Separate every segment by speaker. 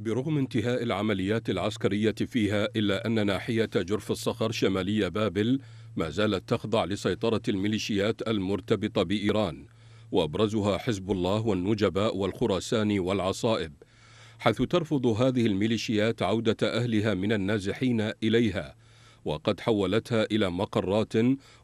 Speaker 1: برغم انتهاء العمليات العسكرية فيها إلا أن ناحية جرف الصخر شمالي بابل ما زالت تخضع لسيطرة الميليشيات المرتبطة بإيران وأبرزها حزب الله والنجباء والخراسان والعصائب حيث ترفض هذه الميليشيات عودة أهلها من النازحين إليها وقد حولتها إلى مقرات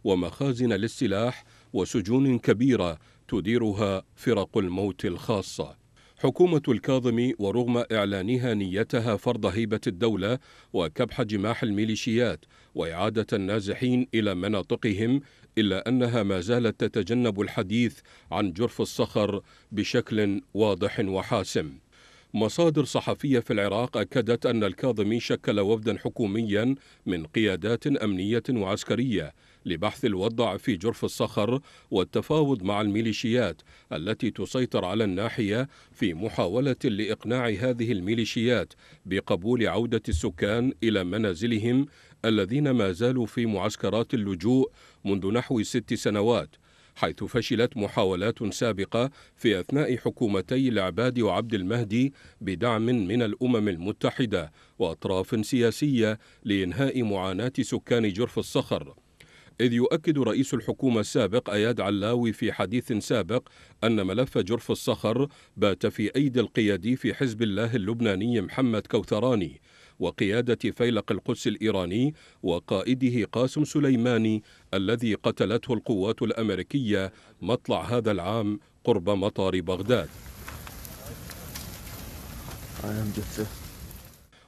Speaker 1: ومخازن للسلاح وسجون كبيرة تديرها فرق الموت الخاصه حكومة الكاظم ورغم إعلانها نيتها فرض هيبة الدولة وكبح جماح الميليشيات وإعادة النازحين إلى مناطقهم إلا أنها ما زالت تتجنب الحديث عن جرف الصخر بشكل واضح وحاسم مصادر صحفية في العراق أكدت أن الكاظمي شكل وفدا حكوميا من قيادات أمنية وعسكرية لبحث الوضع في جرف الصخر والتفاوض مع الميليشيات التي تسيطر على الناحية في محاولة لإقناع هذه الميليشيات بقبول عودة السكان إلى منازلهم الذين ما زالوا في معسكرات اللجوء منذ نحو ست سنوات حيث فشلت محاولات سابقة في أثناء حكومتي العباد وعبد المهدي بدعم من الأمم المتحدة وأطراف سياسية لإنهاء معاناة سكان جرف الصخر إذ يؤكد رئيس الحكومة السابق أياد علاوي في حديث سابق أن ملف جرف الصخر بات في أيدي القيادي في حزب الله اللبناني محمد كوثراني وقيادة فيلق القدس الإيراني وقائده قاسم سليماني الذي قتلته القوات الأمريكية مطلع هذا العام قرب مطار بغداد.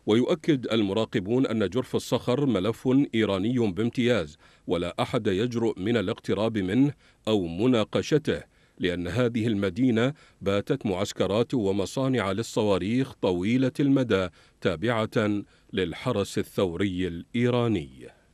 Speaker 1: ويؤكد المراقبون أن جرف الصخر ملف إيراني بامتياز ولا أحد يجرؤ من الاقتراب منه أو مناقشته لأن هذه المدينة باتت معسكرات ومصانع للصواريخ طويلة المدى تابعة للحرس الثوري الإيراني